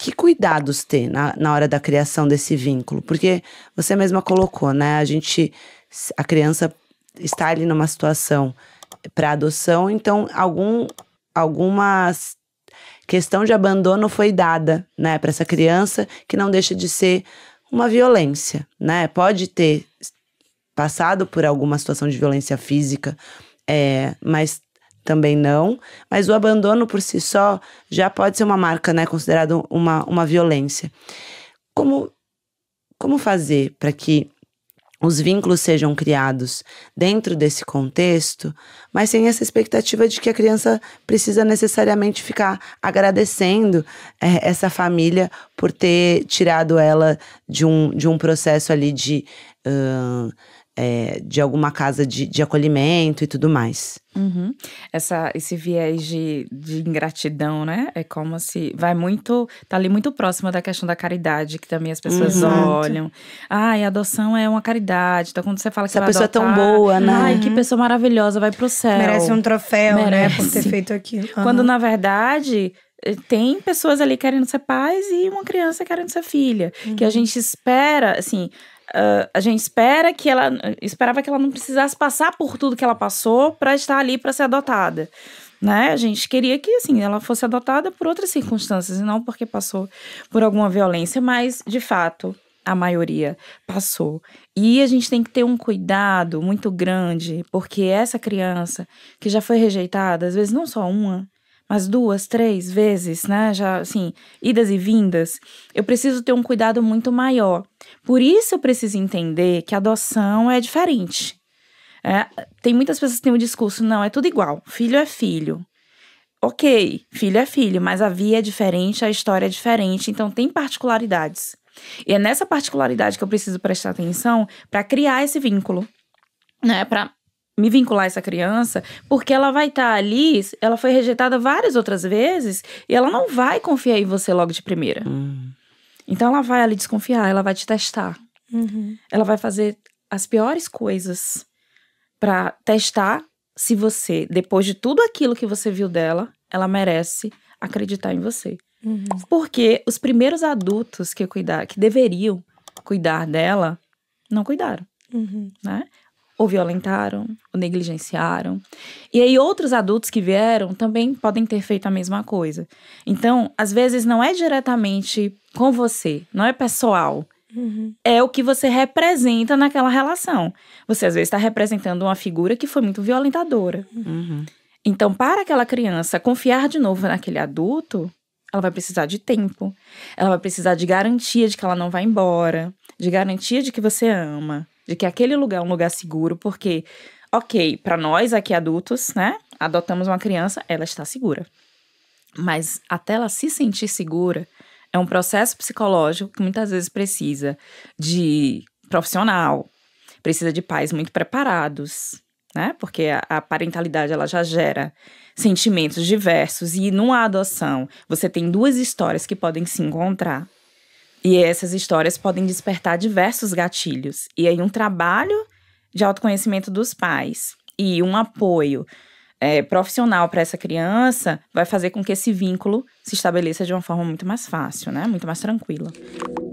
que cuidados ter na, na hora da criação desse vínculo? Porque você mesma colocou, né? A gente, a criança está ali numa situação para adoção, então algum, alguma questão de abandono foi dada, né, para essa criança, que não deixa de ser uma violência, né? Pode ter passado por alguma situação de violência física, é, mas também não. Mas o abandono por si só já pode ser uma marca, né? Considerado uma, uma violência. Como, como fazer para que os vínculos sejam criados dentro desse contexto, mas sem essa expectativa de que a criança precisa necessariamente ficar agradecendo é, essa família por ter tirado ela de um, de um processo ali de. Uh, é, de alguma casa de, de, acolhimento e tudo mais. Uhum. Essa, esse viés de, de, ingratidão, né? É como se vai muito, tá ali muito próximo da questão da caridade, que também as pessoas uhum. Exato. olham. Ai, adoção é uma caridade. Então, quando você fala que essa pessoa adotar, é tão boa, né? Ai, que uhum. pessoa maravilhosa, vai pro céu. Merece um troféu, Merece. né? Por ter feito aquilo. Uhum. Quando na verdade eh, tem pessoas ali querendo ser pais e uma criança querendo ser filha. Uhum. Que a uhum. gente espera, assim, Uh, a gente espera que ela esperava que ela não precisasse passar por tudo que ela passou para estar ali para ser adotada, né? A gente queria que assim ela fosse adotada por outras circunstâncias e não porque passou por alguma violência, mas de fato a maioria passou. E a gente tem que ter um cuidado muito grande, porque essa criança que já foi rejeitada, às vezes não só uma, umas duas, três vezes, né? Já assim, idas e vindas, eu preciso ter um cuidado muito maior. Por isso eu preciso entender que a adoção é diferente. É, tem muitas pessoas que têm o um discurso, não, é tudo igual, filho é filho. Ok, filho é filho, mas a via é diferente, a história é diferente, então tem particularidades. E é nessa particularidade que eu preciso prestar atenção para criar esse vínculo, né? Para me vincular a essa criança, porque ela vai estar tá ali, ela foi rejeitada várias outras vezes e ela não vai confiar em você logo de primeira. Hum. Então ela vai ali desconfiar, ela vai te testar. Uhum. Ela vai fazer as piores coisas para testar se você, depois de tudo aquilo que você viu dela, ela merece acreditar em você. Uhum. Porque os primeiros adultos que cuidar, que deveriam cuidar dela, não cuidaram. Uhum. Né? ou violentaram, ou negligenciaram. E aí outros adultos que vieram também podem ter feito a mesma coisa. Então, às vezes não é diretamente com você, não é pessoal. Uhum. É o que você representa naquela relação. Você às vezes está representando uma figura que foi muito violentadora. Uhum. Então, para aquela criança confiar de novo naquele adulto, ela vai precisar de tempo, ela vai precisar de garantia de que ela não vai embora, de garantia de que você ama de que aquele lugar é um lugar seguro, porque, ok, para nós aqui adultos, né, adotamos uma criança, ela está segura. Mas até ela se sentir segura, é um processo psicológico que muitas vezes precisa de profissional, precisa de pais muito preparados, né? Porque a, a, parentalidade ela já gera sentimentos diversos e numa adoção você tem duas histórias que podem se encontrar, e essas histórias podem despertar diversos gatilhos. E aí, um trabalho de autoconhecimento dos pais e um apoio é, profissional para essa criança vai fazer com que esse vínculo se estabeleça de uma forma muito mais fácil, né? Muito mais tranquila.